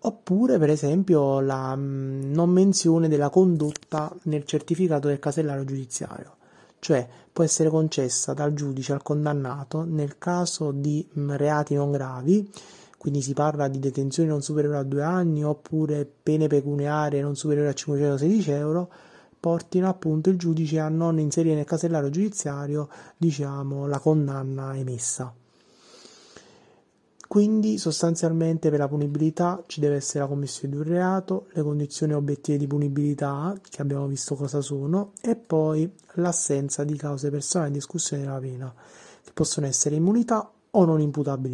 Oppure, per esempio, la mm, non menzione della condotta nel certificato del casellario giudiziario, cioè può essere concessa dal giudice al condannato nel caso di mm, reati non gravi, quindi si parla di detenzione non superiore a due anni oppure pene pecuniarie non superiori a 516 euro, portino appunto il giudice a non inserire nel casellario giudiziario, diciamo, la condanna emessa. Quindi sostanzialmente per la punibilità ci deve essere la commissione di un reato, le condizioni obiettive di punibilità, che abbiamo visto cosa sono, e poi l'assenza di cause personali in discussione della pena, che possono essere immunità o non imputabilità.